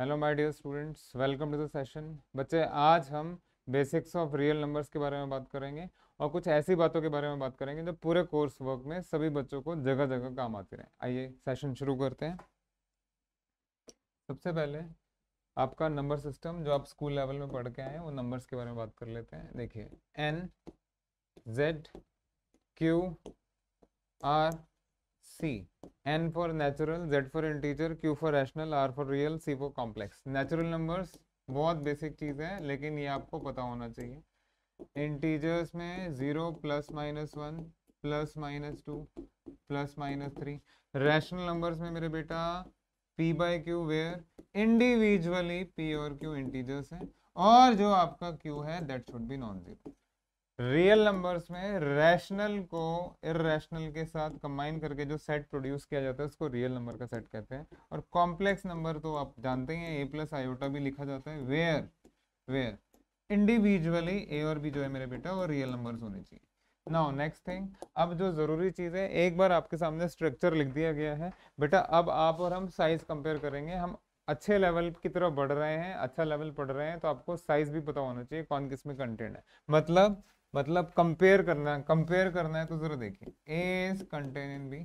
Hello my dear students welcome to the session बच्चे आज हम बेसिक्स ऑफ रियल नंबर्स के बारे में बात करेंगे और कुछ ऐसी बातों के बारे में बात करेंगे जो पूरे कोर्स वर्क में सभी बच्चों को जगह जगह काम आते रहे आइए सेशन शुरू करते हैं सबसे पहले आपका नंबर सिस्टम जो आप स्कूल लेवल में पढ़ के आए हैं वो नंबर्स के बारे में बात कर लेते हैं देखिए N Z Q R C N for natural, Z for integer, Q for rational, R for real, C for complex. Natural numbers बहुत बेसिक चीज़ है लेकिन ये आपको पता होना चाहिए इंटीजर्स में zero plus minus one plus minus two plus minus three rational numbers में मेरे बेटा P by Q where individually P और क्यू इंटीजर्स हैं और जो आपका क्यू है that should be non zero real numbers में रैशनल को इरेशनल के साथ कंबाइन करके जो सेट प्रोड्यूस किया जाता है उसको रियल नंबर का सेट कहते हैं और कॉम्प्लेक्स नंबर तो आप जानते ही हैं ए प्लस आयोटा भी लिखा जाता है वेयर वेयर इंडिविजुअली ए और बी जो है मेरे बेटा वो रियल नंबर्स होने चाहिए नाउ नेक्स्ट थिंग अब जो ज़रूरी चीज़ है एक बार आपके सामने स्ट्रक्चर लिख दिया गया है बेटा अब आप और हम साइज़ कंपेयर करेंगे हम अच्छे लेवल की तरफ बढ़ रहे हैं अच्छा लेवल पढ़ रहे हैं तो आपको साइज़ भी पता होना चाहिए कौन किस में कंटेंट है मतलब मतलब कंपेयर करना कंपेयर करना है तो जरा देखिए A is contain in B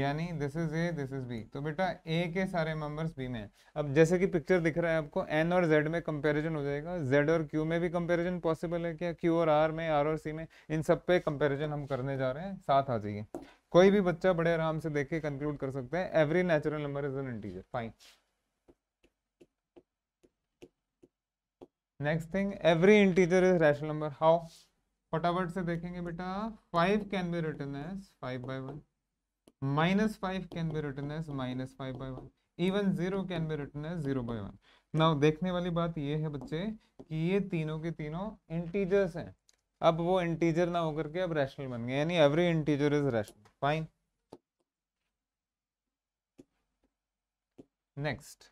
यानी this is A this is B तो बेटा ए के सारे मेंबर्स बी में हैं अब जैसे कि पिक्चर दिख रहा है आपको एन और जेड में कंपैरिजन हो जाएगा जेड और क्यू में भी कंपैरिजन पॉसिबल है क्या क्यू और आर में आर और सी में इन सब पे कंपैरिजन हम करने जा रहे हैं साथ आ जाइए कोई भी बच्चा बड़े आराम से देख के कंक्लूड कर सकते हैं every natural number is an integer fine next thing every integer is rational number how फटाफट से देखेंगे बेटा five can be written as five by one minus five can be written as minus five by one even zero can be written as zero by one ना देखने वाली बात ये है बच्चे कि ये तीनों के तीनों इंटीजर्स हैं अब वो इंटीजर ना होकर के अब रैशनल बन गए यानी every integer is rational fine next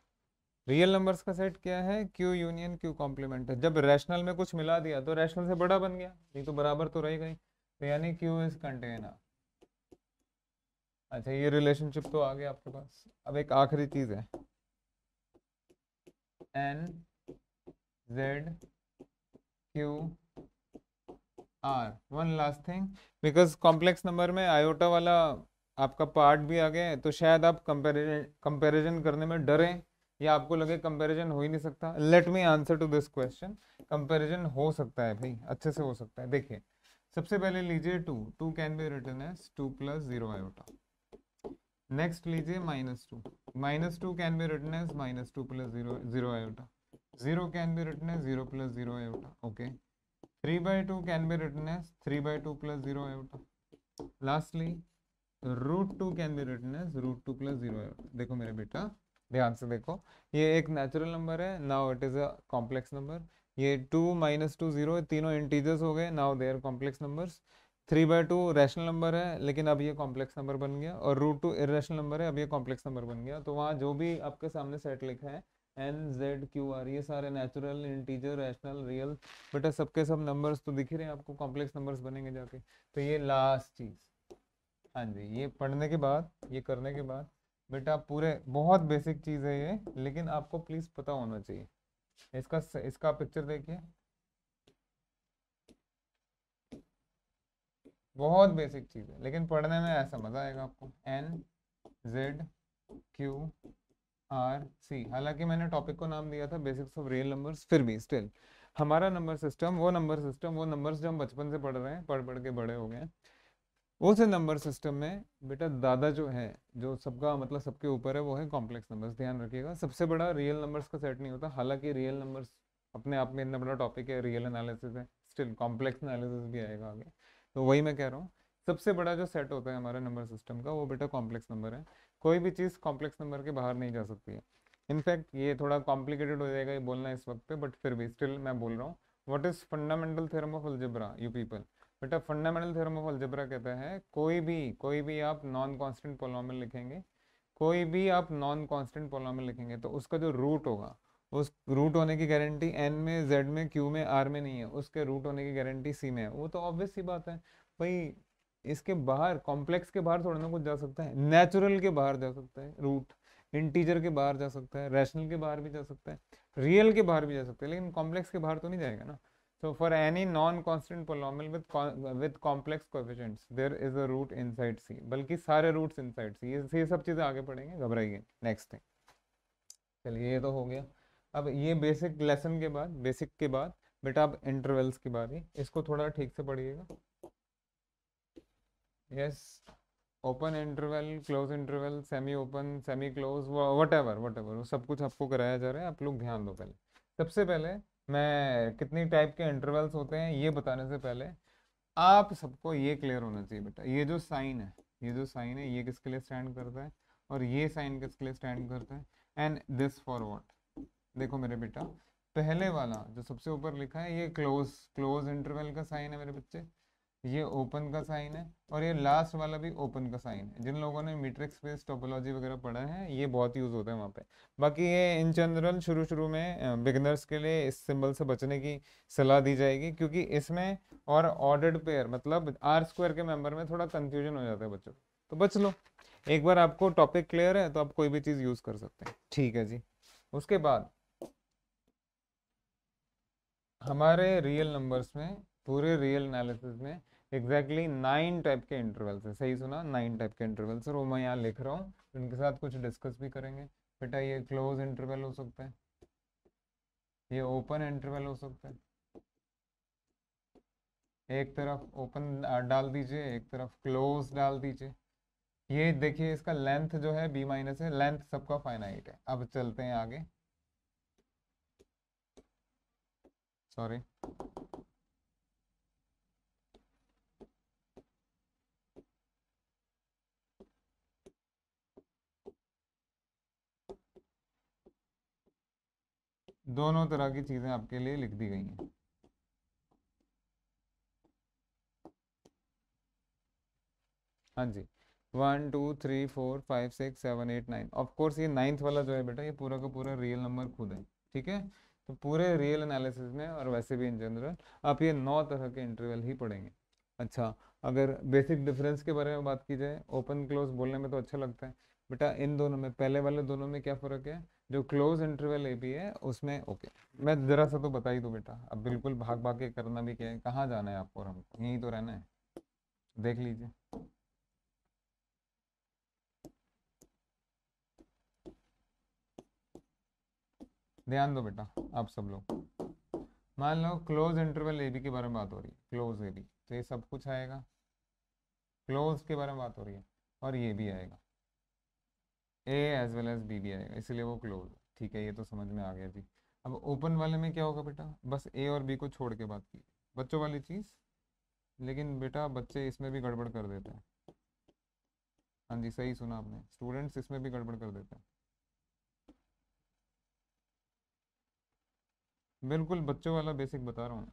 real numbers का सेट क्या है क्यू यूनियन क्यू कॉम्प्लीमेंट है जब रैशनल में कुछ मिला दिया तो रैशनल से बड़ा बन गया नहीं तो बराबर तो रह गई तो यानी क्यू इज कंटेनर अच्छा ये रिलेशनशिप तो आ गया आपके पास अब एक आखिरी चीज है N Z Q R one last thing because complex number में आयोटा वाला आपका पार्ट भी आ गया है तो शायद आप कंपेरिजन कंपेरिजन करने में डरें ये आपको लगे कंपैरिजन हो ही नहीं सकता let me answer to this question comparison हो सकता है भाई अच्छे से हो सकता है देखिए सबसे पहले लीजिए two two can be written as two plus zero iota next लीजिए minus two minus two can be written as minus two plus zero zero iota zero can be written as zero plus zero iota okay three by two can be written as three by two plus zero iota lastly root two can be written as root two plus zero iota देखो मेरे बेटा ध्यान से देखो ये एक natural number है now it is a complex number ये टू माइनस टू जीरो तीनों इंटीजर्स हो गए now they are complex numbers three by two rational number है लेकिन अब ये कॉम्प्लेक्स नंबर बन गया और रूट टू इेशनल नंबर है अब ये कॉम्प्लेक्स नंबर बन गया तो वहाँ जो भी आपके सामने सेट लिखा है एन जेड क्यू आर ये सारे नेचुरल इंटीजर रैशनल रियल बेटा सबके सब नंबर्स तो दिख ही रहे हैं आपको कॉम्प्लेक्स नंबर्स बनेंगे जाके तो ये लास्ट चीज़ हाँ जी ये पढ़ने के बाद ये करने के बाद बेटा पूरे बहुत बेसिक चीज़ है ये लेकिन आपको प्लीज़ पता होना चाहिए इसका इसका पिक्चर देखिए बहुत बेसिक चीज़ है लेकिन पढ़ने में ऐसा मज़ा आएगा आपको N Z Q R C हालांकि मैंने टॉपिक को नाम दिया था बेसिक्स ऑफ रियल नंबर्स फिर भी स्टिल हमारा नंबर सिस्टम वो नंबर सिस्टम वो नंबर्स जो हम बचपन से पढ़ रहे हैं पढ़ पढ़ के बड़े हो गए हैं उस नंबर सिस्टम में बेटा दादा जो है जो सबका मतलब सबके ऊपर है वो है कॉम्प्लेक्स नंबर्स ध्यान रखिएगा सबसे बड़ा रियल नंबर्स का सेट नहीं होता हालांकि रियल नंबर्स अपने आप में इतना बड़ा टॉपिक है रियल एनालिसिस है स्टिल कॉम्प्लेक्स एनालिसिस भी आएगा आगे तो वही मैं कह रहा हूँ सबसे बड़ा जो सेट होता है हमारा नंबर सिस्टम का वो बेटा कॉम्प्लेक्स नंबर है कोई भी चीज़ कॉम्प्लेक्स नंबर के बाहर नहीं जा सकती है इनफैक्ट ये थोड़ा कॉम्प्लिकेटेड हो जाएगा ये बोलना इस वक्त पे बट फिर भी स्टिल मैं बोल रहा हूँ what is fundamental theorem of algebra you people बेटा फंडामेंटल थ्योरम ऑफ अल्जेब्रा कहता है कोई भी कोई भी आप नॉन कांस्टेंट पोलोमिल लिखेंगे कोई भी आप नॉन कांस्टेंट पोलोमिल लिखेंगे तो उसका जो रूट होगा उस रूट होने की गारंटी एन में जेड में क्यू में आर में नहीं है उसके रूट होने की गारंटी सी में है वो तो ऑब्वियस सी बात है भाई इसके बाहर कॉम्प्लेक्स के बाहर थोड़ा ना कुछ जा सकता है नेचुरल के बाहर जा सकता है रूट इंटीजर के बाहर जा सकता है रैशनल के बाहर भी जा सकता है रियल के बाहर भी जा सकता है लेकिन कॉम्प्लेक्स के बाहर तो नहीं जाएगा ना So for any non-constant polynomial with co with complex coefficients, there is a root inside C. बल्कि सारे roots inside C. ये ये सब चीज़ें आगे पढ़ेंगे घबराइए नेक्स्ट थिंग चलिए ये तो हो गया अब ये बेसिक लेसन के बाद बेसिक के बाद बेटा अब इंटरवल्स की बारी इसको थोड़ा ठीक से पढ़िएगा yes open interval close interval semi open semi close whatever whatever सब कुछ आपको कराया जा रहा है आप लोग ध्यान दो पहले सबसे पहले मैं कितनी टाइप के इंटरवल्स होते हैं ये बताने से पहले आप सबको ये क्लियर होना चाहिए बेटा ये जो साइन है ये जो साइन है ये किसके लिए स्टैंड करता है और ये साइन किसके लिए स्टैंड करता है एंड दिस फॉर वॉट देखो मेरे बेटा पहले वाला जो सबसे ऊपर लिखा है ये क्लोज क्लोज इंटरवल का साइन है मेरे बच्चे ये ओपन का साइन है और ये लास्ट वाला भी ओपन का साइन है जिन लोगों ने मीट्रिक स्पेस टोपोलॉजी वगैरह पढ़ा है ये बहुत यूज़ होता है वहाँ पे बाकी ये इन जनरल शुरू शुरू में बिगनर्स के लिए इस सिंबल से बचने की सलाह दी जाएगी क्योंकि इसमें और ऑर्डर्ड पेयर मतलब आर स्क्वायर के मेंबर में थोड़ा कन्फ्यूजन हो जाता है बच्चों तो बच लो एक बार आपको टॉपिक क्लियर है तो आप कोई भी चीज़ यूज़ कर सकते हैं ठीक है जी उसके बाद हमारे रियल नंबर्स में पूरे रियल एनालिसिस में एग्जैक्टली नाइन टाइप के इंटरवल्स है सही सुना नाइन टाइप के इंटरवल्स और वो मैं यहाँ लिख रहा हूँ उनके साथ कुछ डिस्कस भी करेंगे बेटा ये क्लोज इंटरवल हो सकता है ये ओपन इंटरवल हो सकता है एक तरफ ओपन डाल दीजिए एक तरफ क्लोज डाल दीजिए ये देखिए इसका लेंथ जो है बी माइनस है लेंथ सबका फाइनाइट है अब चलते हैं आगे सॉरी दोनों तरह की चीज़ें आपके लिए लिख दी गई हैं हाँ जी one two three four five six seven eight nine of course ये नाइन्थ वाला जो है बेटा ये पूरा का पूरा रियल नंबर खुद है ठीक है तो पूरे रियल एनालिसिस में और वैसे भी इन जनरल आप ये नौ तरह के इंटरवल ही पढ़ेंगे अच्छा अगर बेसिक डिफरेंस के बारे में बात की जाए ओपन क्लोज बोलने में तो अच्छा लगता है बेटा इन दोनों में पहले वाले दोनों में क्या फ़र्क है जो क्लोज इंटरवल ए बी है उसमें ओके मैं ज़रा सा तो बता ही दो बेटा अब बिल्कुल भाग भाग के करना भी क्या है कहाँ जाना है आपको और हमको यहीं तो रहना है देख लीजिए ध्यान दो बेटा आप सब लोग मान लो क्लोज इंटरवल ए बी के बारे में बात हो रही है क्लोज ए बी तो ये सब कुछ आएगा क्लोज के बारे में बात हो रही है और ये भी आएगा A as well as B भी आएगा इसलिए वो क्लोज ठीक है ये तो समझ में आ गया जी अब ओपन वाले में क्या होगा बेटा बस ए और बी को छोड़ के बात की बच्चों वाली चीज़ लेकिन बेटा बच्चे इसमें भी गड़बड़ कर देते हैं हाँ जी सही सुना आपने स्टूडेंट्स इसमें भी गड़बड़ कर देते हैं बिल्कुल बच्चों वाला बेसिक बता रहा हूँ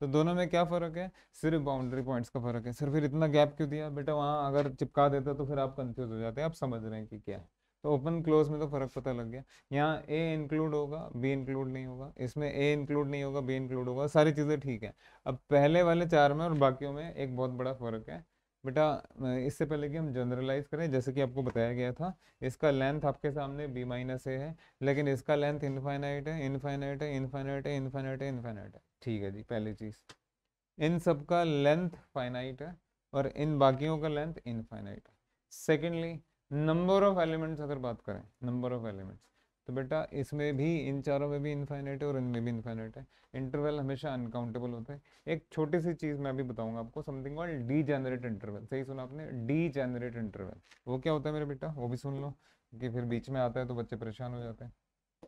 तो दोनों में क्या फ़र्क है सिर्फ बाउंड्री पॉइंट्स का फ़र्क है सिर्फ फिर इतना गैप क्यों दिया बेटा वहाँ अगर चिपका देता तो फिर आप कंफ्यूज हो जाते हैं आप समझ रहे हैं कि क्या है तो ओपन क्लोज में तो फर्क पता लग गया यहाँ ए इंक्लूड होगा बी इंक्लूड नहीं होगा इसमें ए इंक्लूड नहीं होगा बी इंक्लूड होगा सारी चीज़ें ठीक है अब पहले वाले चार में और बाकियों में एक बहुत बड़ा फर्क है बेटा इससे पहले कि हम जनरलाइज करें जैसे कि आपको बताया गया था इसका लेंथ आपके सामने बी माइनस ए है लेकिन इसका लेंथ इनफाइनाइट है इनफाइनाइट है इनफाइनाइट है इनफाइनाइट है इनफाइनाइट है ठीक है जी पहली चीज़ इन सब का लेंथ फाइनाइट है और इन बाकियों का लेंथ इनफाइनाइट है सेकेंडली नंबर ऑफ एलिमेंट्स अगर बात करें नंबर ऑफ एलिमेंट्स तो बेटा इसमें भी इन चारों में भी इन्फाइनेट है और इनमें भी इन्फाइनेट है इंटरवल हमेशा अनकाउंटेबल होते हैं एक छोटी सी चीज़ मैं भी बताऊंगा आपको समथिंग वाल डी जनरेट इंटरवल सही सुना आपने डी जनरेट इंटरवल वो क्या होता है मेरे बेटा वो भी सुन लो कि फिर बीच में आता है तो बच्चे परेशान हो जाते हैं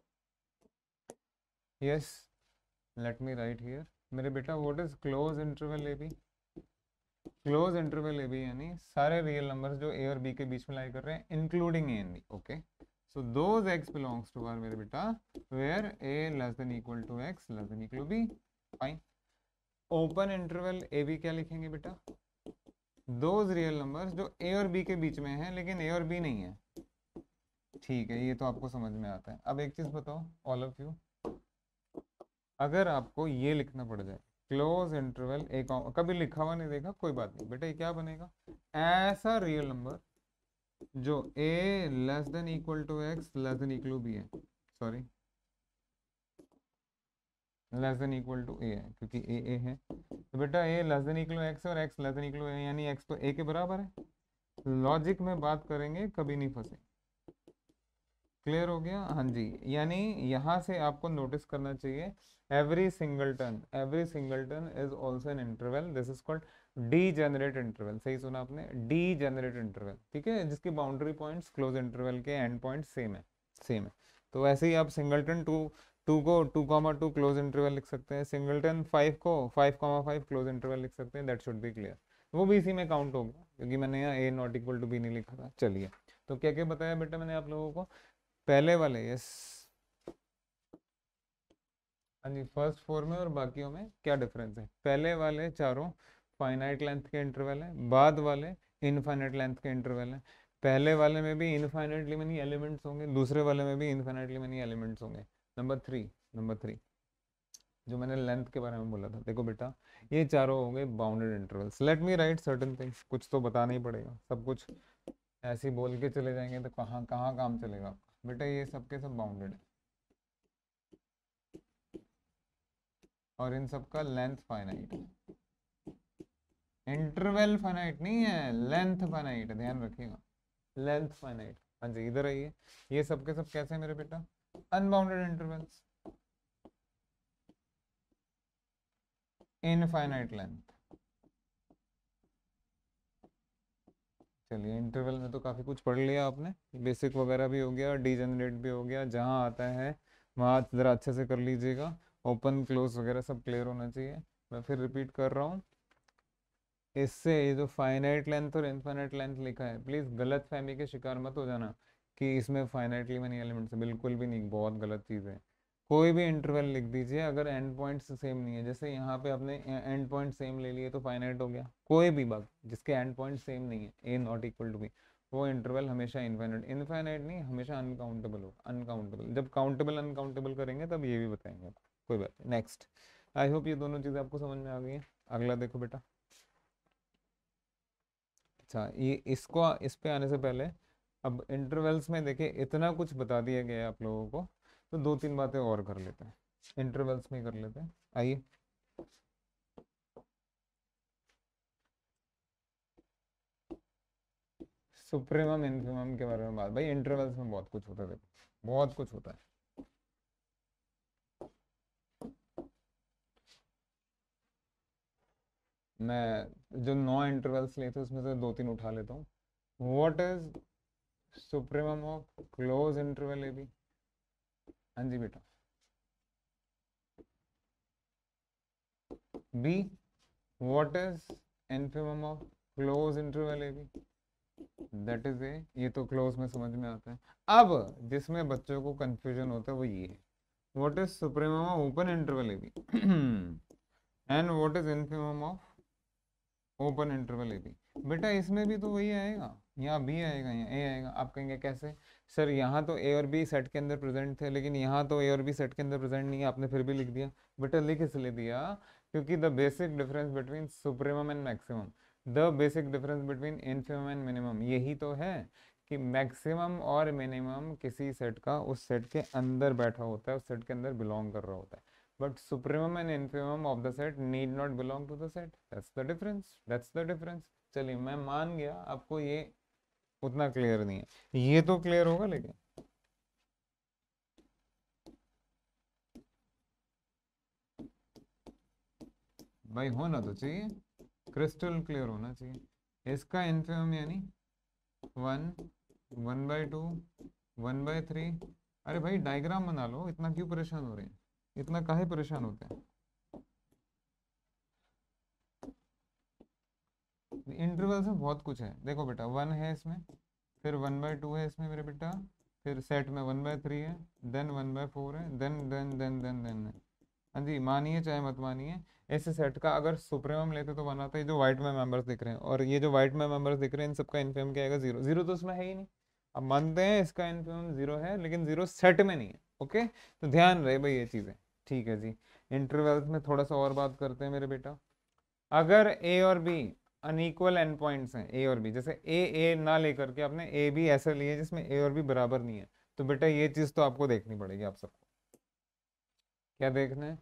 yes let me write here मेरे बेटा what is close interval A B close interval A B यानी सारे रियल नंबर्स जो ए और बी के बीच में लाई कर रहे हैं including A and B okay so those X belongs to R मेरे बेटा where A less than equal to x less than equal B fine open interval A B क्या लिखेंगे बेटा दोज रियल नंबर्स जो ए और बी के बीच में है लेकिन ए और बी नहीं है ठीक है ये तो आपको समझ में आता है अब एक चीज़ बताओ ऑल ऑफ यू अगर आपको ये लिखना पड़ जाए क्लोज इंटरवल ए कभी लिखा हुआ नहीं देखा कोई बात नहीं बेटा ये क्या बनेगा ऐसा रियल नंबर जो A less than equal to x less than equal to B है sorry less than equal to A है क्योंकि ए ए है तो बेटा ए लेस देन इक्वल एक्स और एक्स लेस देन इक्वल यानी एक्स तो ए के बराबर है लॉजिक में बात करेंगे कभी नहीं फंसे क्लियर हो गया हाँ जी यानी यहाँ से आपको नोटिस करना चाहिए every singleton every singleton is also an interval this is called degenerate interval सही सुना आपने डी जनरेट इंटरवल ठीक है जिसकी बाउंड्री पॉइंट्स क्लोज इंटरवल के एंड पॉइंट सेम है सेम है तो ऐसे ही आप सिंगल टर्न टू टू को two comma two close interval लिख सकते हैं सिंगल टर्न फाइव को five comma five close interval लिख सकते हैं दैट शुड बी क्लियर वो भी इसी में काउंट होगा क्योंकि मैंने यहाँ A not equal to B नहीं लिखा था चलिए तो क्या क्या बताया बेटा मैंने आप लोगों को पहले वाले यस हाँ जी फर्स्ट फोर में और बाकियों में क्या डिफरेंस है पहले वाले चारों फाइनाइट लेंथ के इंटरवल है बाद वाले इनफाइनाइट लेंथ के इंटरवल है पहले वाले में भी इनफाइनाइटली मनी एलिमेंट्स होंगे दूसरे वाले में भी इनफाइनाइटली मनी एलिमेंट्स होंगे नंबर थ्री नंबर थ्री जो मैंने लेंथ के बारे में बोला था देखो बेटा ये चारों हो गए bounded intervals let me write certain things कुछ तो बताना ही पड़ेगा सब कुछ ऐसे बोल के चले जाएंगे तो कहाँ कहाँ काम चलेगा बेटा ये सब के सब बाउंडेड है और इन सब का लेंथ फाइनाइट इंटरवल फाइनाइट नहीं है लेंथ फाइनाइट ध्यान रखिएगा लेंथ फाइनाइट हाँ जी इधर आइए ये सब के सब कैसे मेरे बेटा अनबाउंडेड इंटरवल्स इनफाइनाइट लेंथ चलिए इंटरवल में तो काफ़ी कुछ पढ़ लिया आपने बेसिक वगैरह भी हो गया डी भी हो गया जहाँ आता है वहाँ ज़रा अच्छे से कर लीजिएगा ओपन क्लोज वगैरह सब क्लियर होना चाहिए मैं फिर रिपीट कर रहा हूँ इससे ये जो फाइनाइट लेंथ और इनफाइनाइट लेंथ लिखा है प्लीज़ गलत फहमी के शिकार मत हो जाना कि इसमें फाइनाइटली लीवन एलिमेंट्स बिल्कुल भी नहीं बहुत गलत चीज़ है कोई भी इंटरवल लिख दीजिए अगर एंड पॉइंट सेम नहीं है जैसे यहाँ पे आपने एंड पॉइंट सेम ले लिए तो फाइनाइट हो गया कोई भी बग जिसके एंड पॉइंट सेम नहीं है A not equal to B वो इंटरवल हमेशा इन्फाइनाइट इन्फाइनाइट नहीं हमेशा अनकाउंटेबल होगा अनकाउंटेबल जब काउंटेबल अनकाउंटेबल करेंगे तब ये भी बताएंगे आपको कोई बात नहीं नेक्स्ट आई होप ये दोनों चीज़ें आपको समझ में आ गई हैं अगला देखो बेटा अच्छा ये इसको इस पे आने से पहले अब इंटरवल्स में देखिए इतना कुछ बता दिया गया है आप लोगों को तो दो तीन बातें और कर लेते हैं इंटरवल्स में कर लेते हैं आइए सुप्रीमम इन्फीमम के बारे में बात भाई इंटरवल्स में बहुत कुछ होता है देखो बहुत कुछ होता है मैं जो नौ इंटरवल्स लेते हैं उसमें से दो तीन उठा लेता हूँ what is supremum of close interval A B हाँ जी बेटा B what is infimum of close interval A B that is A ये तो क्लोज में समझ में आता है अब जिसमें बच्चों को कंफ्यूजन होता है वो ये है what is supremum of open interval A B and what is infimum of open interval A B बेटा इसमें भी तो वही आएगा यहाँ बी आएगा यहाँ ए आएगा आप कहेंगे कैसे सर यहाँ तो ए और बी सेट के अंदर प्रेजेंट थे लेकिन यहाँ तो ए और बी सेट के अंदर प्रेजेंट नहीं है आपने फिर भी लिख दिया बेटा लिख इसलिए दिया क्योंकि the basic difference between supremum and maximum the basic difference between infimum and minimum यही तो है कि मैक्सिमम और मिनिमम किसी सेट का उस सेट के अंदर बैठा होता है उस सेट के अंदर बिलोंग कर रहा होता है but supremum and infimum of the set need not belong to the set that's the difference that's the difference चलिए मैं मान गया आपको ये उतना क्लियर नहीं है ये तो क्लियर होगा लेकिन भाई होना तो चाहिए क्रिस्टल क्लियर होना चाहिए इसका इनफेम यानी one one by two one by three अरे भाई डायग्राम बना लो इतना क्यों परेशान हो रहे हैं इतना काहे परेशान होते हैं इंटरवल्स में बहुत कुछ है देखो बेटा वन है इसमें फिर वन बाई टू है इसमें मेरे बेटा फिर सेट में वन बाय थ्री है देन वन बाय फोर है then then then then then है हाँ जी मानिए चाहे मत मानिए ऐसे सेट का अगर सुप्रीमम लेते तो वन आता है जो वाइट में मेंबर्स दिख रहे हैं और ये जो वाइट में मेंबर्स दिख रहे हैं इन सबका इन्फेम क्या आएगा जीरो जीरो तो उसमें है ही नहीं अब मानते हैं इसका इन्फेम जीरो है लेकिन जीरो सेट में नहीं है ओके तो ध्यान रहे भाई ये चीज़ें ठीक है जी इंटरवल्स में थोड़ा सा और बात करते हैं मेरे बेटा अगर ए और बी अनईक्वल एंड पॉइंट्स हैं ए और बी जैसे ए ए ना लेकर के आपने ए बी ऐसे लिए जिसमें ए और बी बराबर नहीं है तो बेटा ये चीज़ तो आपको देखनी पड़ेगी आप सबको क्या देखना है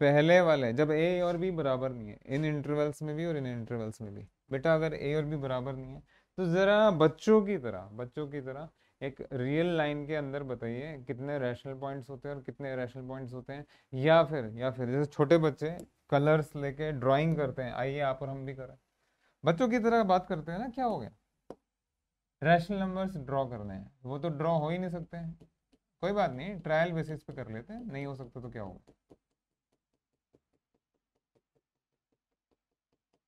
पहले वाले जब ए और बी बराबर नहीं है इन इंटरवल्स में भी और इन इंटरवल्स में भी बेटा अगर ए और बी बराबर नहीं है तो ज़रा बच्चों की तरह बच्चों की तरह एक रियल लाइन के अंदर बताइए कितने रैशनल पॉइंट्स होते हैं और कितने रैशनल पॉइंट्स होते हैं या फिर या फिर जैसे छोटे बच्चे कलर्स लेके ड्राइंग करते हैं आइए आप और हम भी करें बच्चों की तरह बात करते हैं ना क्या हो गया रैशनल नंबर्स ड्रॉ करने हैं वो तो ड्रॉ हो ही नहीं सकते हैं कोई बात नहीं ट्रायल बेसिस पे कर लेते हैं नहीं हो सकता तो क्या होगा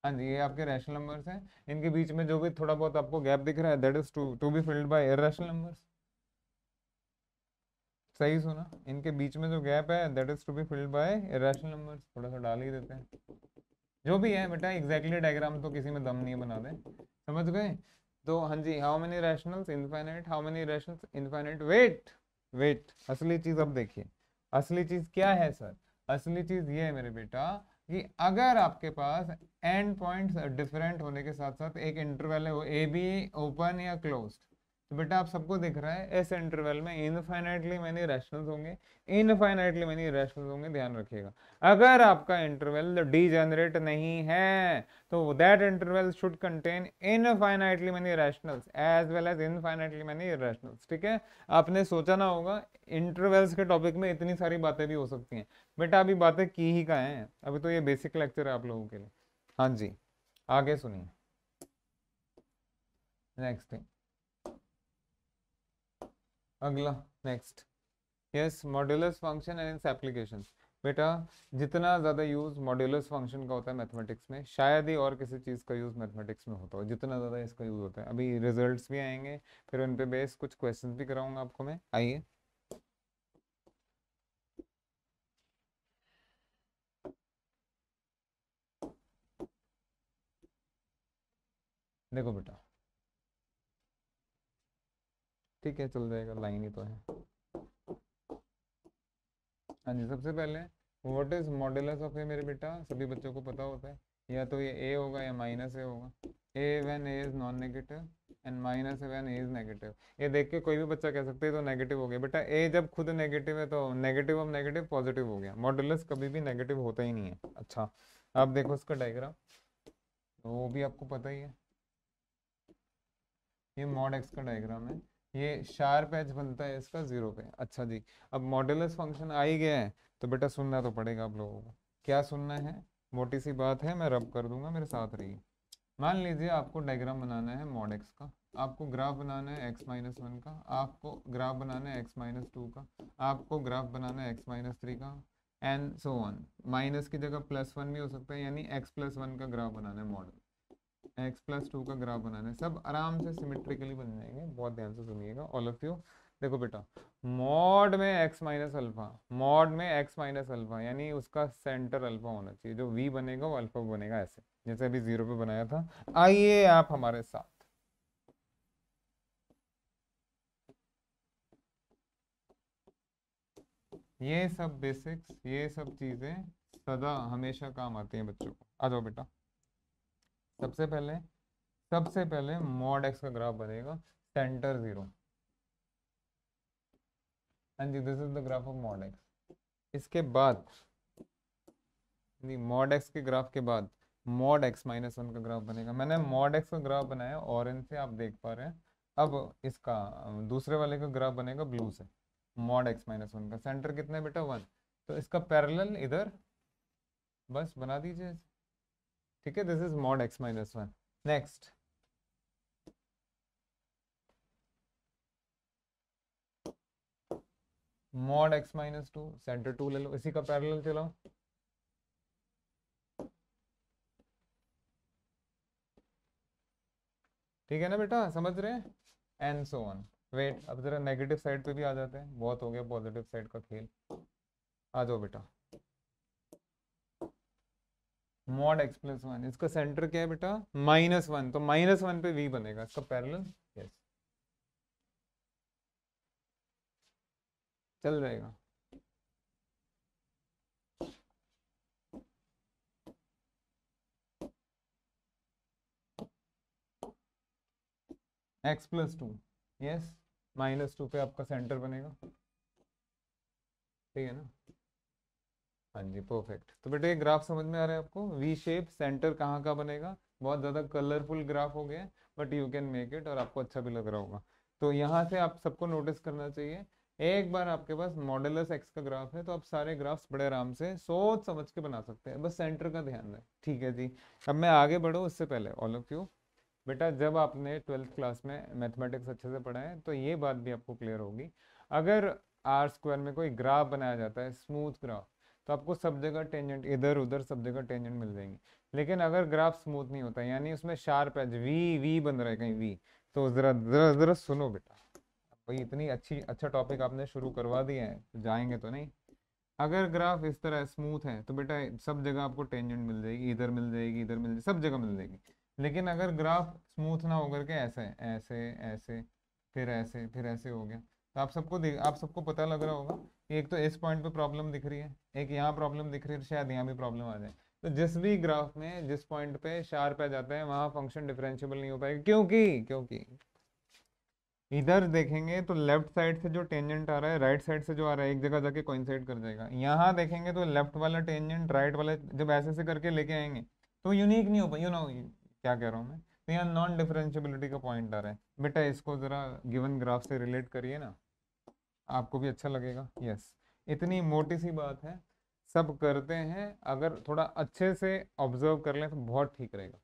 हाँ जी ये आपके रैशनल नंबर्स हैं इनके बीच में जो भी थोड़ा बहुत आपको गैप दिख रहा है that is to to be filled by irrational numbers सही सुना इनके बीच में जो गैप है that is to be filled by irrational numbers थोड़ा सा डाल ही देते हैं जो भी है बेटा एग्जैक्टली डायग्राम तो किसी में दम नहीं बना दे समझ गए तो हाँ जी how many rational infinite how many rational infinite wait wait असली चीज अब देखिए असली चीज क्या है सर असली चीज ये है मेरे बेटा कि अगर आपके पास एंड पॉइंट्स डिफरेंट होने के साथ साथ एक इंटरवल है वो ए बी ओपन या क्लोज्ड तो बेटा आप सबको दिख रहा है इस इंटरवल में इनफाइनाइटली मैनी रैशनल्स होंगे इनफाइनाइटली मैनी रैशनल्स होंगे ध्यान रखिएगा अगर आपका इंटरवल डी जनरेट नहीं है तो that interval should contain infinitely many rationals as well as infinitely many rationals ठीक है आपने सोचा ना होगा इंटरवल्स के टॉपिक में इतनी सारी बातें भी हो सकती हैं बेटा अभी बातें की ही का है अभी तो ये बेसिक लेक्चर है आप लोगों के लिए हाँ जी आगे सुनिए नेक्स्ट थिंग अगला next yes modulus function and its application बेटा जितना ज़्यादा यूज़ मॉड्यूलस फंक्शन का होता है मैथमेटिक्स में शायद ही और किसी चीज़ का यूज़ मैथमेटिक्स में होता हो जितना ज़्यादा इसका यूज़ होता है अभी रिजल्ट्स भी आएंगे फिर उन पर बेस कुछ क्वेश्चन भी कराऊंगा आपको मैं आइए देखो बेटा ठीक है चल जाएगा लाइन ही तो है हाँ जी सबसे पहले what is modulus of A मेरे बेटा सभी बच्चों को पता होता है या तो ये ए होगा या माइनस ए होगा A when A is non negative and minus A when A is negative ये देख के कोई भी बच्चा कह सकते हैं तो नेगेटिव हो गया बेटा ए जब खुद नेगेटिव है तो नेगेटिव ऑफ नेगेटिव पॉजिटिव हो गया मॉडुलस कभी भी नेगेटिव होता ही नहीं है अच्छा आप देखो उसका डायग्राम वो भी आपको पता ही है ये मॉड एक्स का डायग्राम है ये शार्प एच बनता है इसका जीरो पे अच्छा जी अब मॉडुलस फंक्शन आ ही गया है तो बेटा सुनना तो पड़ेगा आप लोगों को क्या सुनना है मोटी सी बात है मैं रब कर दूंगा मेरे साथ रहिए मान लीजिए आपको डायग्राम बनाना है मॉड एक्स का आपको ग्राफ बनाना है एक्स माइनस वन का आपको ग्राफ बनाना है एक्स माइनस टू का आपको ग्राफ बनाना है एक्स माइनस थ्री का एंड सो वन माइनस की जगह प्लस वन भी हो सकता है यानी एक्स प्लस वन का ग्राफ बनाना है मॉडल एक्स प्लस टू का ग्राफ बनाना है सब आराम से सिमेट्रिकली बन जाएंगे बहुत ध्यान से सुनिएगा ऑल ऑफ यू देखो बेटा मॉड में एक्स माइनस अल्फा मॉड में एक्स माइनस अल्फा यानी उसका सेंटर अल्फा होना चाहिए जो वी बनेगा वो अल्फा बनेगा ऐसे जैसे अभी जीरो पे बनाया था आइए आप हमारे साथ ये सब बेसिक्स ये सब चीजें सदा हमेशा काम आती हैं बच्चों को आ जाओ बेटा सबसे पहले सबसे पहले मॉड एक्स का ग्राफ बनेगा सेंटर जीरो हाँ जी this is the graph of mod X इसके बाद मॉड हाँ एक्स के ग्राफ के बाद मॉड एक्स माइनस वन का ग्राफ बनेगा मैंने मॉड एक्स का ग्राफ बनाया ऑरेंज से आप देख पा रहे हैं अब इसका दूसरे वाले का ग्राफ बनेगा ब्लू से मॉड एक्स माइनस वन का सेंटर कितना है बेटा वन तो इसका पैरेलल इधर बस बना दीजिए ठीक है this is mod X minus one next mod X minus two centre two ले लो इसी का पैरेलल चलाओ ठीक है ना बेटा समझ रहे हैं एंड सो ऑन वेट अब जरा नेगेटिव साइड पे भी आ जाते हैं बहुत हो गया पॉजिटिव साइड का खेल आ जाओ बेटा मॉड एक्स प्लस वन इसका सेंटर क्या है बेटा माइनस वन तो माइनस वन पे वी बनेगा इसका पैरल चल जाएगा X plus two yes minus two पे आपका सेंटर बनेगा ठीक है ना हाँ जी परफेक्ट तो बेटे ये ग्राफ समझ में आ रहा है आपको वी शेप सेंटर कहाँ का बनेगा बहुत ज़्यादा कलरफुल ग्राफ हो गया है but you can make it और आपको अच्छा भी लग रहा होगा तो यहाँ से आप सबको नोटिस करना चाहिए एक बार आपके पास मॉडलस एक्स का ग्राफ है तो आप सारे ग्राफ्स बड़े आराम से सोच समझ के बना सकते हैं बस सेंटर का ध्यान दें ठीक है जी अब मैं आगे बढ़ूँ उससे पहले ऑल ऑफ यू बेटा जब आपने ट्वेल्थ क्लास में मैथमेटिक्स अच्छे से पढ़ा है तो ये बात भी आपको क्लियर होगी अगर आर स्क्वायर में कोई ग्राफ बनाया जाता है स्मूथ ग्राफ तो आपको सब जगह टेंजेंट इधर उधर सब जगह टेंजेंट मिल जाएंगी लेकिन अगर ग्राफ स्मूथ नहीं होता यानी उसमें शार्प एज वी वी बन रहा है कहीं वी तो ज़रा ज़रा ज़रा सुनो बेटा भाई इतनी अच्छी अच्छा टॉपिक आपने शुरू करवा दिया है तो जाएंगे तो नहीं अगर ग्राफ इस तरह स्मूथ है तो बेटा सब जगह आपको टेंजेंट मिल जाएगी इधर मिल जाएगी इधर मिल जाएगी सब जगह मिल जाएगी लेकिन अगर ग्राफ स्मूथ ना होकर के ऐसे ऐसे ऐसे फिर ऐसे फिर ऐसे हो गया तो आप सबको आप सबको पता लग रहा होगा एक तो इस पॉइंट पे प्रॉब्लम दिख रही है एक यहाँ प्रॉब्लम दिख रही है तो शायद यहाँ भी प्रॉब्लम आ जाए तो जिस भी ग्राफ में जिस पॉइंट पे शार्प आ जाता है वहां फंक्शन डिफरेंशियबल नहीं हो पाएगा क्योंकि क्योंकि इधर देखेंगे तो लेफ्ट साइड से जो टेंजेंट आ रहा है राइट साइड से जो आ रहा है एक जगह जाके कोइंसाइड कर जाएगा यहाँ देखेंगे तो लेफ्ट वाला टेंजेंट राइट वाला जब ऐसे ऐसे करके लेके आएंगे तो यूनिक नहीं हो पाए यू नो क्या कह रहा हूँ मैं तो यहाँ नॉन डिफरेंशियबिलिटी का पॉइंट आ रहा है बेटा इसको ज़रा गिवन ग्राफ से रिलेट करिए ना आपको भी अच्छा लगेगा यस इतनी मोटी सी बात है सब करते हैं अगर थोड़ा अच्छे से ऑब्जर्व कर लें तो बहुत ठीक रहेगा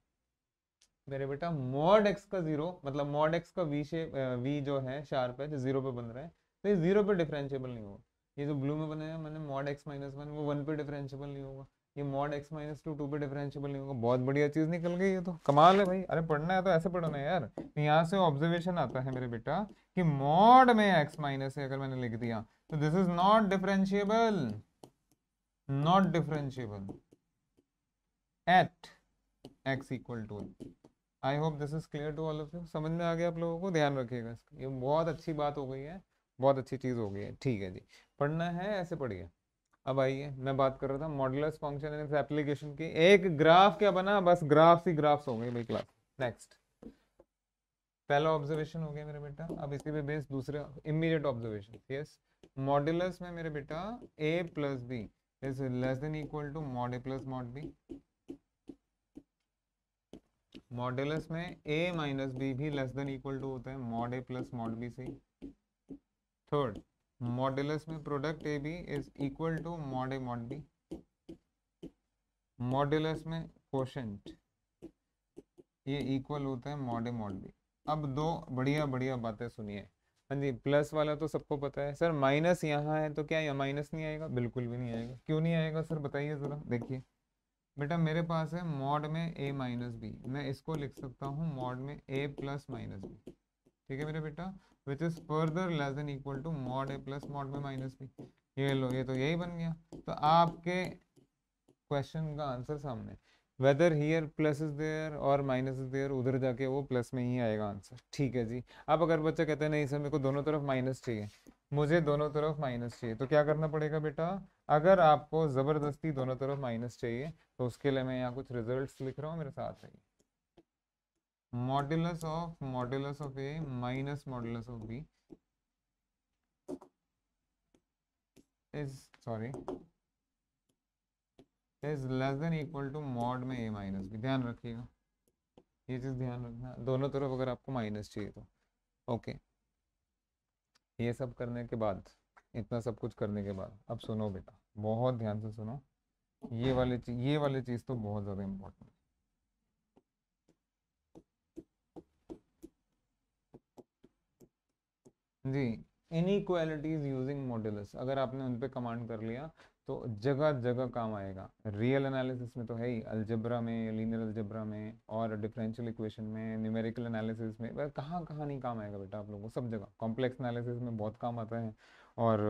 मेरे बेटा मॉड एक्स का जीरो मतलब मॉड एक्स का वी शेप वी जो है शार्प है जो जीरो पे बन रहा है तो ये जीरो पे डिफरेंशियबल नहीं होगा ये जो ब्लू में बनाया मैंने मॉड एक्स माइनस वन वो वन पे डिफरेंशियबल नहीं होगा ये mod X minus two two पे डिफरेंशियबल नहीं होगा बहुत बढ़िया चीज निकल गई ये तो कमाल है भाई अरे पढ़ना है तो ऐसे पढ़ना है यार यहाँ से ऑब्जर्वेशन आता है मेरे बेटा कि मॉड में एक्स माइनस है अगर मैंने लिख दिया तो this is not differentiable not differentiable at X equal to I hope this is clear to all of you समझ में आ गया आप लोगों को ध्यान रखिएगा इसका ये बहुत अच्छी बात हो गई है बहुत अच्छी चीज़ हो गई है ठीक है जी पढ़ना है ऐसे पढ़िए अब आइए मैं बात कर रहा था मॉडुलस फंक्शन इन एप्लीकेशन की एक ग्राफ क्या बना बस ग्राफ ही ग्राफ्स हो गए भाई क्लास नेक्स्ट पहला ऑब्जर्वेशन हो गया मेरे बेटा अब इसी पे बेस दूसरा इमीडिएट ऑब्जर्वेशन यस मॉडुलस में मेरे बेटा A plus B is less than equal to mod A plus mod B modulus में ए माइनस बी भी लेस देन इक्वल टू होता है mod A plus mod B से third modulus में product A B is equal to mod A mod B modulus में quotient ये equal होता है मॉड ए मॉड बी अब दो बढ़िया बढ़िया बातें सुनिए हाँ जी प्लस वाला तो सबको पता है सर माइनस यहाँ है तो क्या यहाँ माइनस नहीं आएगा बिल्कुल भी नहीं आएगा क्यों नहीं आएगा सर बताइए ज़रा देखिए बेटा मेरे पास है मॉड में ए माइनस बी मैं इसको लिख सकता हूँ मॉड में ए प्लस माइनस बी ठीक है मेरे बेटा which is further less than equal to mod A plus mod में माइनस बी ये लो ये तो यही बन गया तो आपके क्वेश्चन का आंसर सामने whether here plus is there और माइनस इज देयर उधर जाके वो प्लस में ही आएगा आंसर ठीक है जी अब अगर बच्चा कहते हैं नहीं सर मेरे को दोनों तरफ माइनस चाहिए मुझे दोनों तरफ माइनस चाहिए तो क्या करना पड़ेगा बेटा अगर आपको ज़बरदस्ती दोनों तरफ माइनस चाहिए तो उसके लिए मैं यहाँ कुछ रिजल्ट्स लिख रहा हूँ मेरे साथ रहिए modulus of modulus of a minus modulus of b is sorry is less than equal to mod में a minus b ध्यान रखिएगा ये चीज़ ध्यान रखना दोनों तरफ अगर आपको माइनस चाहिए तो ओके ये सब करने के बाद इतना सब कुछ करने के बाद अब सुनो बेटा बहुत ध्यान से सुनो ये वाले ये वाले चीज़ तो बहुत ज़्यादा इंपॉर्टेंट जी क्वालिटीज यूजिंग मॉड्यूलस अगर आपने उन पर कमांड कर लिया तो जगह जगह काम आएगा रियल एनालिसिस में तो है ही अल्जबरा में लीनियर अल्जबरा में और डिफरेंशियल इक्वेशन में न्यूमेरिकल एनालिसिस में वह कहाँ कहाँ नहीं काम आएगा बेटा आप लोगों को सब जगह कॉम्प्लेक्स एनालिसिस में बहुत काम आता है और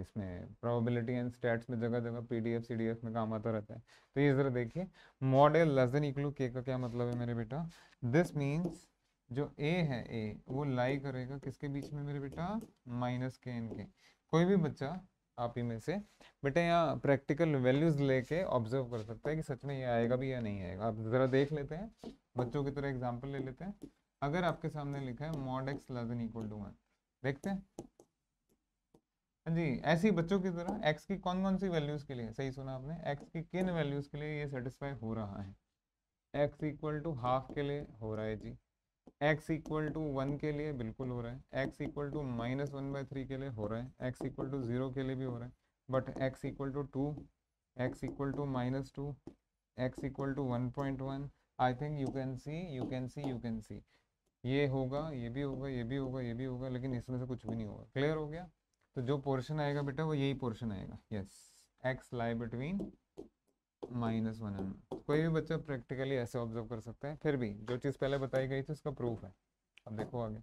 इसमें प्रोबेबिलिटी एंड स्टैट्स में जगह जगह P D F C D F में काम आता रहता है तो ये ज़रा देखिए मॉडल लेस देन इक्लू के का क्या मतलब है मेरे बेटा दिस मीन्स जो ए है ए वो लाई करेगा किसके बीच में मेरे बेटा माइनस के एन के कोई भी बच्चा आप ही में से बेटा यहाँ प्रैक्टिकल वैल्यूज लेके ऑब्जर्व कर सकते हैं कि सच में ये आएगा भी या नहीं आएगा आप ज़रा देख लेते हैं बच्चों की तरह एग्जाम्पल ले लेते हैं अगर आपके सामने लिखा है mod X less than equal to one देखते हैं हाँ जी ऐसी बच्चों की तरह एक्स की कौन कौन सी वैल्यूज़ के लिए सही सुना आपने एक्स की किन वैल्यूज़ के लिए ये सेटिस्फाई हो रहा है एक्स इक्वल टू हाफ के लिए हो रहा है जी एक्स इक्वल टू वन के लिए बिल्कुल हो रहा है X equal to minus one by three के लिए हो रहा है एक्स इक्वल टू ज़ीरो के लिए भी हो रहा है but X equal to two X equal to minus two X equal to one point one I think you can see you can see you can see ये होगा ये भी होगा ये भी होगा ये भी होगा लेकिन इसमें से कुछ भी नहीं होगा क्लियर हो गया तो जो पोर्शन आएगा बेटा वो यही पोर्शन आएगा yes X lie between minus one M कोई भी बच्चा प्रैक्टिकली ऐसे ऑब्जर्व कर सकता है फिर भी जो चीज़ पहले बताई गई थी उसका प्रूफ है अब देखो आगे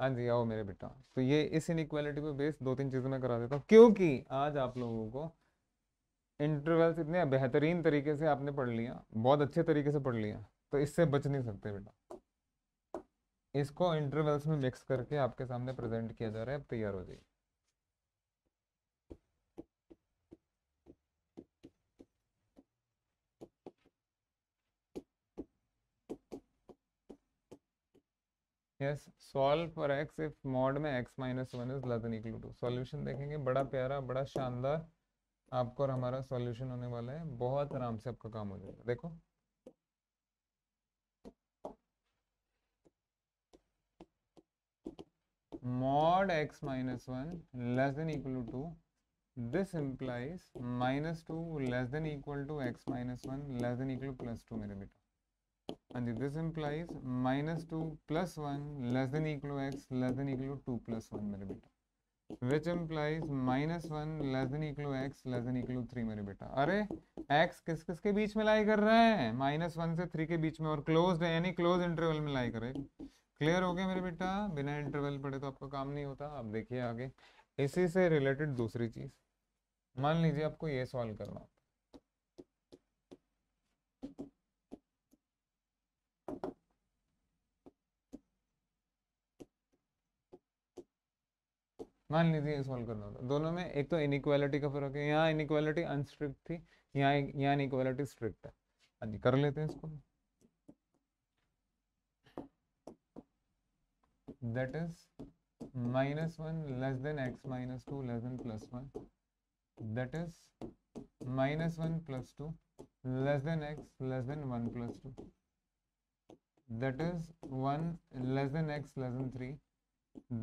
हाँ जी आओ मेरे बेटा तो ये इस इनक्वालिटी पे बेस्ड दो तीन चीज़ें मैं करा देता हूँ क्योंकि आज आप लोगों को इंटरवल्स इतने बेहतरीन तरीके से आपने पढ़ लिया बहुत अच्छे तरीके से पढ़ लिया तो इससे बच नहीं सकते बेटा इसको इंटरवल्स में मिक्स करके आपके सामने प्रेजेंट किया जा रहा है तैयार हो जाएगी yes solve for X if mod में x minus one is less than equal to solution देखेंगे बड़ा प्यारा बड़ा शानदार आपको और हमारा सॉल्यूशन होने वाला है बहुत आराम से आपका काम हो जाएगा देखो mod x minus 1 less than equal to 2 this implies minus 2 less than equal to x minus 1 less than equal to plus 2 मेरे बेटा हाँ जी this implies minus 2 plus 1 less than equal to x less than equal to 2 plus 1 मेरे बेटा which implies minus 1 less than equal to x less than equal to 3 मेरे बेटा अरे x किस किस के बीच में लाई कर रहा है minus 1 से 3 के बीच में और closed है यानी closed interval में लाई करेगा क्लियर हो गया मेरे बेटा बिना इंटरवल पढ़े तो आपका काम नहीं होता आप देखिए आगे इसी से रिलेटेड दूसरी चीज मान लीजिए आपको ये सॉल्व करना मान लीजिए ये सॉल्व करना होता दोनों में एक तो इनक्वालिटी का फर्क है यहाँ इनक्वालिटी अनस्ट्रिक्ट थी यहाँ यहाँ इनक्वालिटी स्ट्रिक्ट है हाँ जी कर लेते हैं इसको that is minus 1 less than x minus 2 less than plus 1 that is minus 1 plus 2 less than x less than 1 plus 2 that is 1 less than x less than 3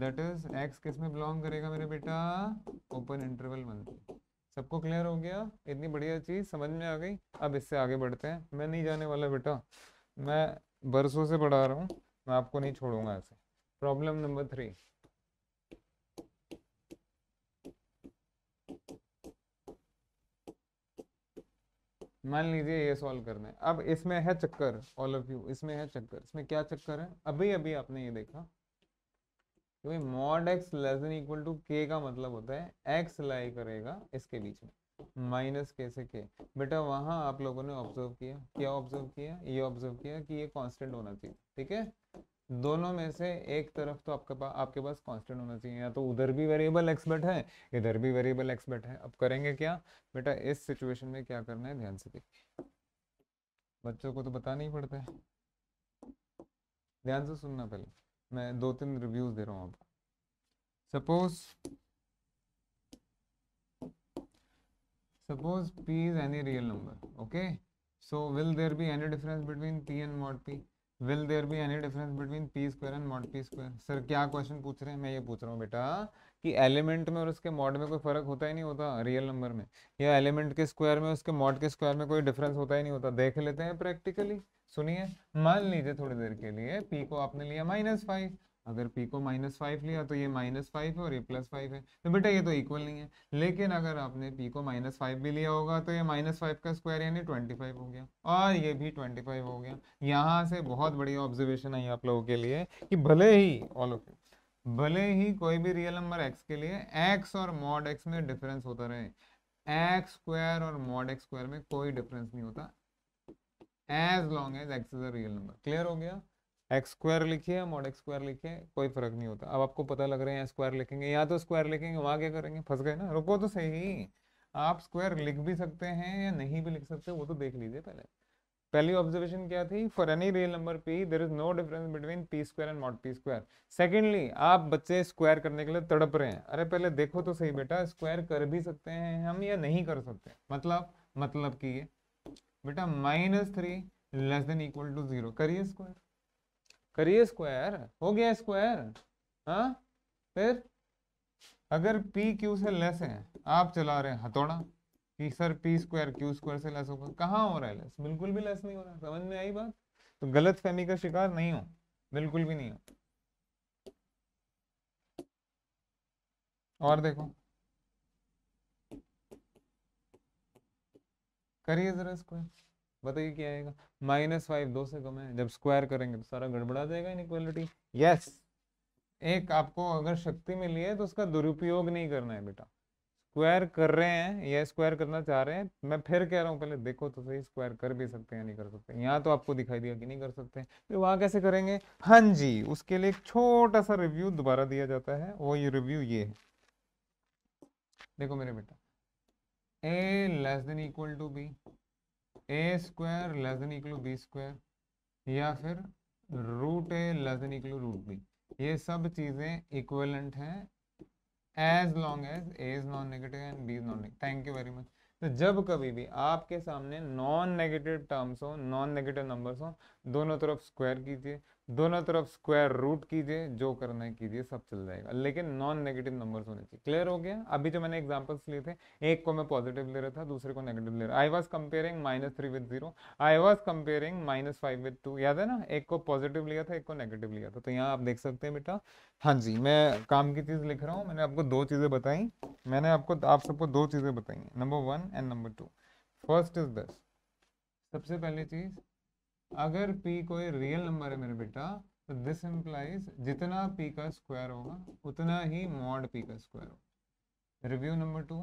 that is X किस में belong करेगा मेरे बेटा open interval one सबको क्लियर हो गया इतनी बढ़िया चीज समझ में आ गई अब इससे आगे बढ़ते हैं मैं नहीं जाने वाला बेटा मैं बरसों से पढ़ा रहा हूँ मैं आपको नहीं छोड़ूंगा ऐसे प्रॉब्लम नंबर थ्री मान लीजिए ये सॉल्व करना है अब इसमें है चक्कर ऑल ऑफ यू इसमें है चक्कर इसमें क्या चक्कर है अभी अभी आपने ये देखा क्योंकि mod X less than equal to K का मतलब होता है एक्स लाई करेगा इसके बीच में माइनस के से के बेटा वहां आप लोगों ने ऑब्जर्व किया क्या ऑब्जर्व किया ये ऑब्जर्व किया कि ये कांस्टेंट होना चाहिए ठीक है दोनों में से एक तरफ तो आपके पास आपके पास कांस्टेंट होना चाहिए या तो उधर भी वेरिएबल एक्स बेट है इधर भी वेरिएबल एक्स बेट है अब करेंगे क्या बेटा इस सिचुएशन में क्या करना है ध्यान से देखिए बच्चों को तो बताना ही पड़ता है ध्यान से सुनना पहले मैं दो तीन रिव्यूज दे रहा हूँ आपको suppose suppose P is any real number okay so will there be any difference between P and mod P will there be any difference between P square and mod P square sir क्या question पूछ रहे हैं मैं ये पूछ रहा हूँ बेटा कि एलिमेंट में और उसके मॉड में कोई फर्क होता ही नहीं होता रियल नंबर में या एलिमेंट के स्क्वायर में उसके मॉड के स्क्वायर में कोई डिफरेंस होता ही नहीं होता देख लेते हैं प्रैक्टिकली सुनिए मान लीजिए थोड़ी देर के लिए पी को आपने लिया माइनस फाइव अगर पी को माइनस फाइव लिया तो ये माइनस फाइव है और ये प्लस फाइव है तो बेटा ये तो इक्वल नहीं है लेकिन अगर आपने पी को माइनस फाइव भी लिया होगा तो ये माइनस फाइव का स्क्वायर यानी ट्वेंटी फाइव हो गया और ये भी ट्वेंटी फाइव हो गया यहाँ से बहुत बढ़िया ऑब्जर्वेशन आई आप लोगों के लिए कि भले ही ऑल ओके भले ही कोई भी रियल नंबर एक्स के लिए एक्स और मॉड एक्स में डिफरेंस होता रहे एक्स स्क्वायर और मॉड एक्स स्क्वायर में कोई डिफरेंस नहीं होता as long as X is a real number clear हो गया एक्स स्क्वायर लिखिए या मॉड एक्स स्क्वायर लिखिए कोई फर्क नहीं होता अब आपको पता लग रहा है यहाँ स्क्वायर लिखेंगे या तो स्क्वायर लिखेंगे वहाँ क्या करेंगे फंस गए ना रुको तो सही आप स्क्वायर लिख भी सकते हैं या नहीं भी लिख सकते वो तो देख लीजिए पहले पहली ऑब्जर्वेशन क्या थी for any real number P there is no difference between P square and not P square secondly आप बच्चे स्क्वायर करने के लिए तड़प रहे हैं अरे पहले देखो तो सही बेटा स्क्वायर कर भी सकते हैं हम या नहीं कर सकते मतलब मतलब कि ये बेटा minus three less than equal to zero करिए स्क्वायर करिए स्क्वायर हो गया स्क्वायर हाँ फिर अगर पी क्यू से लेस है आप चला रहे हैं हथौड़ा कि sir p square q square से लेस होगा कहाँ हो रहा है लेस बिल्कुल भी लेस नहीं हो रहा समझ में आई बात तो गलत फहमी का शिकार नहीं हो बिल्कुल भी नहीं हो और देखो करिए जरा स्क्वायर बताइए क्या आएगा माइनस फाइव दो से कम है जब स्क्वायर करेंगे तो सारा गड़बड़ा जाएगा इक्वालिटी यस एक आपको अगर शक्ति मिली है तो उसका दुरुपयोग नहीं करना है बेटा स्क्वायर कर रहे हैं या स्क्वायर करना चाह रहे हैं मैं फिर कह रहा हूँ पहले देखो तो सही स्क्वायर कर भी सकते हैं या नहीं कर सकते यहाँ तो आपको दिखाई दिया कि नहीं कर सकते फिर वहाँ कैसे करेंगे हाँ जी उसके लिए एक छोटा सा रिव्यू दोबारा दिया जाता है वो ये रिव्यू ये है देखो मेरे बेटा ए less than equal to b a square less than equal b square या फिर root a less than equal root b ये सब चीज़ें इक्वलेंट हैं as long as a is non negative and b is non negative thank you very much तो जब कभी भी आपके सामने नॉन नेगेटिव टर्म्स हो नॉन नेगेटिव नंबर्स हो दोनों तरफ स्क्वायर कीजिए दोनों तरफ स्क्वायर रूट कीजिए जो करना है कीजिए सब चल जाएगा लेकिन नॉन नेगेटिव नंबर्स होने चाहिए क्लियर हो गया अभी जो मैंने एग्जांपल्स लिए थे एक को मैं पॉजिटिव ले रहा था दूसरे को नेगेटिव ले रहा I was comparing minus three with zero I was comparing minus five with two याद है ना एक को पॉजिटिव लिया था एक को नेगेटिव लिया था तो यहाँ आप देख सकते हैं बेटा हाँ जी मैं काम की चीज़ लिख रहा हूँ मैंने आपको दो चीज़ें बताई मैंने आपको आप सबको दो चीज़ें बताई number one and number two first is this सबसे पहली चीज़ अगर p कोई रियल नंबर है मेरे बेटा तो दिस इम्प्लाइज जितना p का स्क्वायर होगा उतना ही मॉड p का स्क्वायर होगा रिव्यू नंबर टू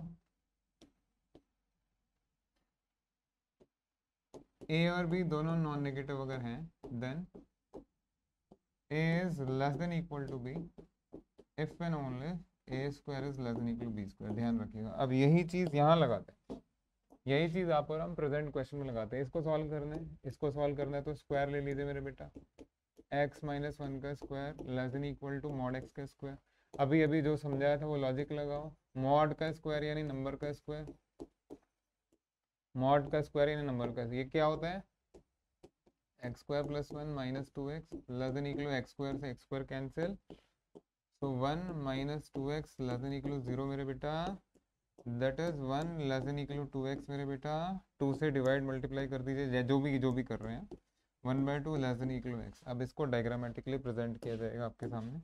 ए और बी दोनों नॉन नेगेटिव अगर हैं then a is less than equal to b if and only a square is less than equal b square ध्यान रखिएगा अब यही चीज़ यहां लगाते हैं यही चीज आप और हम प्रेजेंट क्वेश्चन में लगाते हैं इसको सॉल्व करना है इसको सॉल्व करना है तो स्क्वायर ले लीजिए मेरे बेटा एक्स माइनस वन का square less than equal to mod x का स्क्वायर अभी अभी जो समझाया था वो लॉजिक लगाओ मॉड का स्क्वायर यानी नंबर का स्क्वायर मॉड का स्क्वायर यानी नंबर का ये क्या होता है x square plus one minus two x less than equal x square से एक्स स्क्वायर कैंसिल तो one minus two x less than equal zero मेरे बेटा that is one less than equal to x मेरे बेटा to से divide multiply कर दीजिए जो भी जो भी कर रहे हैं one by two less than equal x अब इसको डायग्रामेटिकली प्रेजेंट किया जाएगा आपके सामने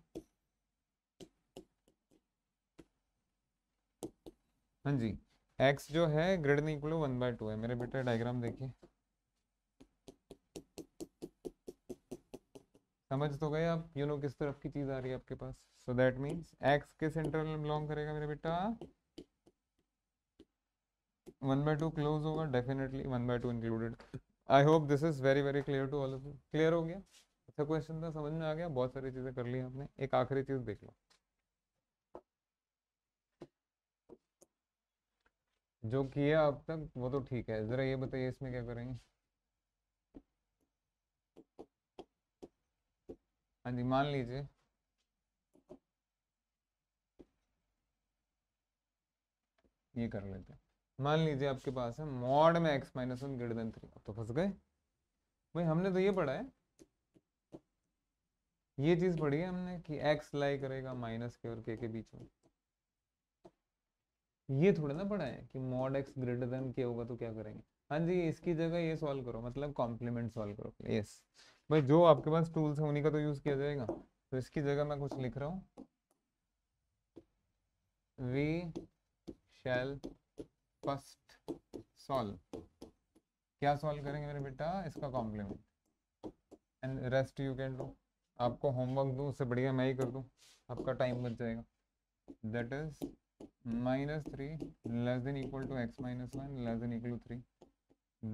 हाँ जी एक्स जो है ग्रेड नहीं इक्वल वन बाय टू है मेरे बेटा डायग्राम देखिए समझ तो गए आप यू नो किस तरफ की चीज़ आ रही है आपके पास सो दैट मीन्स एक्स किस इंटरवल में बिलोंग करेगा मेरे बेटा वन बाय टू क्लोज होगा definitely one by two included I hope this is very very clear to all of you क्लियर हो गया अच्छा क्वेश्चन था समझ में आ गया बहुत सारी चीज़ें कर ली आपने एक आखिरी चीज़ देख लो जो किया अब तक वो तो ठीक है ज़रा ये बताइए इसमें क्या करेंगे हाँ जी मान लीजिए ये कर लेते हैं मान लीजिए आपके पास है मॉड में x minus one greater than three तो फंस गए भाई हमने तो ये पढ़ा है ये चीज पढ़ी है हमने कि एक्स लाई करेगा माइनस के और के के बीच में ये थोड़ा ना पढ़ा है कि मॉड एक्स ग्रेटर देन के होगा तो क्या करेंगे हाँ जी इसकी जगह ये सॉल्व करो मतलब कॉम्प्लीमेंट सॉल्व करो यस भाई जो आपके पास टूल्स है उन्हीं का तो यूज किया जाएगा तो इसकी जगह मैं कुछ लिख रहा हूँ वी शैल फर्स्ट सॉल्व क्या सॉल्व करेंगे मेरे बेटा इसका complement and rest you can do आपको होमवर्क दू उससे बढ़िया मैं ही कर दू आपका टाइम बच जाएगा that is minus three less than equal to x minus one less than equal to three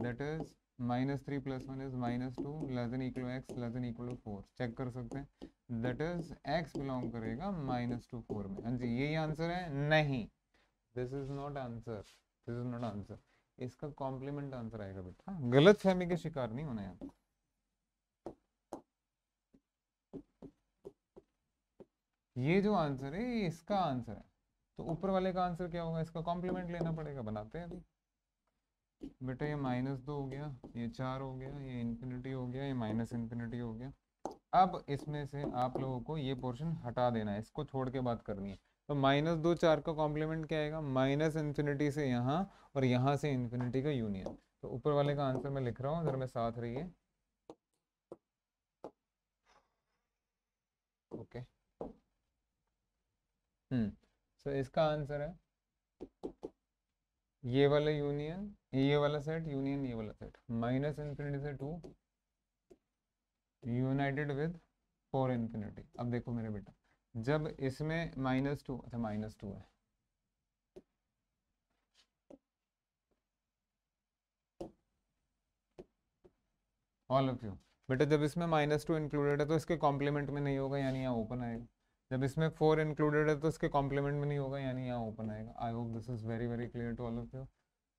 that is minus three plus one is minus two less than equal x less than equal to four check कर सकते हैं that is x belong करेगा minus two four में हाँ जी यही answer है नहीं this is not answer this is not answer इसका कॉम्प्लीमेंट आंसर आएगा बेटा गलत फहमी के शिकार नहीं होना है आपको ये जो आंसर है ये इसका आंसर है तो ऊपर वाले का आंसर क्या होगा इसका कॉम्प्लीमेंट लेना पड़ेगा बनाते हैं अभी बेटा ये माइनस दो हो गया ये चार हो गया ये इन्फिनिटी हो गया ये माइनस इन्फिनिटी हो गया अब इसमें से आप लोगों को ये पोर्शन हटा देना है इसको छोड़ के बात करनी है तो माइनस दो चार का कॉम्प्लीमेंट क्या आएगा माइनस इन्फिनिटी से यहाँ और यहाँ से इन्फिनिटी का यूनियन तो ऊपर वाले का आंसर मैं लिख रहा हूँ जरा मैं साथ रहिए ओके हम्म सो इसका आंसर है ये वाला यूनियन ये वाला सेट यूनियन ये वाला सेट माइनस इन्फिनिटी से two united with four infinity अब देखो मेरे बेटा जब इसमें माइनस टू अच्छा माइनस टू है ऑल ऑफ यू बेटा जब इसमें माइनस टू इंक्लूडेड है तो इसके कॉम्प्लीमेंट में नहीं होगा यानी यहाँ ओपन आएगा जब इसमें फोर इंक्लूडेड है तो इसके कॉम्प्लीमेंट में नहीं होगा यानी यहाँ ओपन आएगा I hope this is very very clear to all of you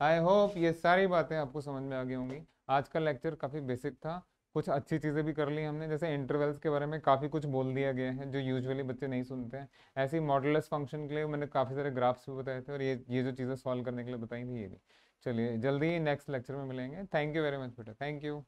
I hope ये सारी बातें आपको समझ में आ गई होंगी आज का लेक्चर काफ़ी बेसिक था कुछ अच्छी चीज़ें भी कर ली हमने जैसे इंटरवल्स के बारे में काफ़ी कुछ बोल दिया गया है जो यूजुअली बच्चे नहीं सुनते हैं ऐसे ही मॉडलस फंक्शन के लिए मैंने काफ़ी सारे ग्राफ्स भी बताए थे और ये ये जो चीज़ें सॉल्व करने के लिए बताई थी ये भी चलिए जल्दी ही नेक्स्ट लेक्चर में मिलेंगे थैंक यू वेरी मच बेटा थैंक यू